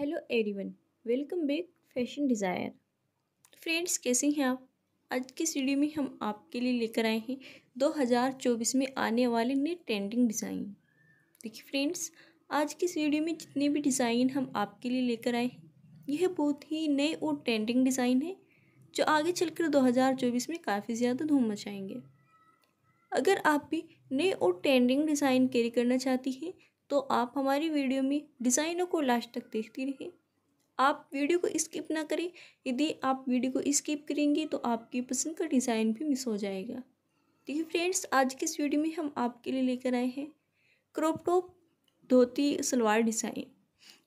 hello everyone welcome back Fashion Desire friends कैसे हैं आप आज की वीडियो में हम आपके लिए लेकर आए हैं 2024 में आने वाले नए ट्रेंडिंग डिज़ाइन देखिए फ्रेंड्स आज की वीडियो में जितने भी डिज़ाइन हम आपके लिए लेकर आए हैं यह बहुत ही नए और ट्रेंडिंग डिज़ाइन है जो आगे चलकर 2024 में काफ़ी ज़्यादा धूम मचाएंगे अगर आप भी नए और ट्रेंडिंग डिज़ाइन कैरी करना चाहती हैं तो आप हमारी वीडियो में डिज़ाइनों को लास्ट तक देखती रहिए आप वीडियो को स्किप ना करें यदि आप वीडियो को स्किप करेंगे तो आपकी पसंद का डिज़ाइन भी मिस हो जाएगा देखिए फ्रेंड्स आज की इस वीडियो में हम आपके लिए लेकर आए हैं crop top dhoti salwar design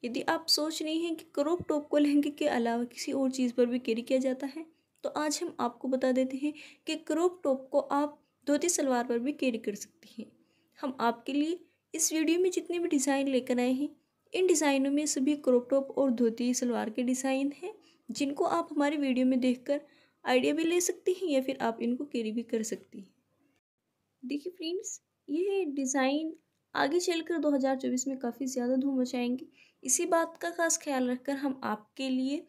यदि आप सोच रहे हैं कि क्रॉप टॉप को लहंगे के अलावा किसी और चीज़ पर भी कैरी किया जाता है तो आज हम आपको बता देते हैं कि क्रॉप टॉप को आप धोती सलवार पर भी कैरी कर सकती हैं हम आपके लिए इस वीडियो में जितने भी डिज़ाइन लेकर आए हैं इन डिज़ाइनों में सभी क्रॉप टॉप और धोती सलवार के डिज़ाइन हैं जिनको आप हमारे वीडियो में देखकर आइडिया भी ले सकते हैं या फिर आप इनको कैरी भी कर सकती हैं देखिए फ्रेंड्स ये डिज़ाइन आगे चलकर 2024 में काफ़ी ज़्यादा धूम मचाएंगे इसी बात का खास ख्याल रखकर हम आपके लिए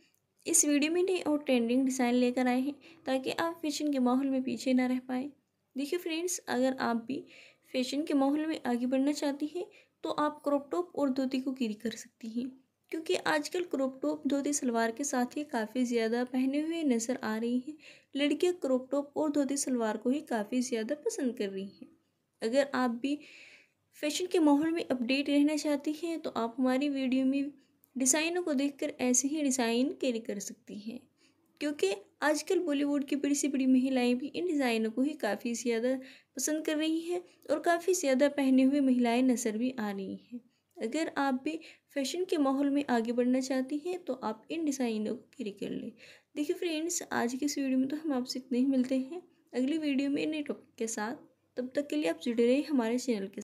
इस वीडियो में नए और ट्रेंडिंग डिज़ाइन लेकर आए हैं ताकि आप फैशन के माहौल में पीछे ना रह पाए देखिए फ्रेंड्स अगर आप भी फैशन के माहौल में आगे बढ़ना चाहती हैं तो आप क्रॉप टॉप और धोती को कैरी कर सकती हैं क्योंकि आजकल क्रॉप टॉप धोती सलवार के साथ ही काफ़ी ज़्यादा पहने हुए नज़र आ रही हैं लड़कियां क्रॉप टॉप और धोती सलवार को ही काफ़ी ज़्यादा पसंद कर रही हैं अगर आप भी फैशन के माहौल में अपडेट रहना चाहती हैं तो आप हमारी वीडियो में डिज़ाइनों को देखकर ऐसे ही डिज़ाइन कैरी कर सकती हैं क्योंकि आजकल बॉलीवुड की बड़ी से बड़ी महिलाएं भी इन डिज़ाइनों को ही काफ़ी ज़्यादा पसंद कर रही हैं और काफ़ी ज़्यादा पहने हुए महिलाएं नज़र भी आ रही हैं अगर आप भी फैशन के माहौल में आगे बढ़ना चाहती हैं तो आप इन डिज़ाइनों को कैरी कर लें देखिए फ्रेंड्स आज की इस वीडियो में तो हम आपसे इतने ही मिलते हैं अगली वीडियो में नए टॉपिक के साथ तब तक के लिए आप जुड़े रहें हमारे चैनल के साथ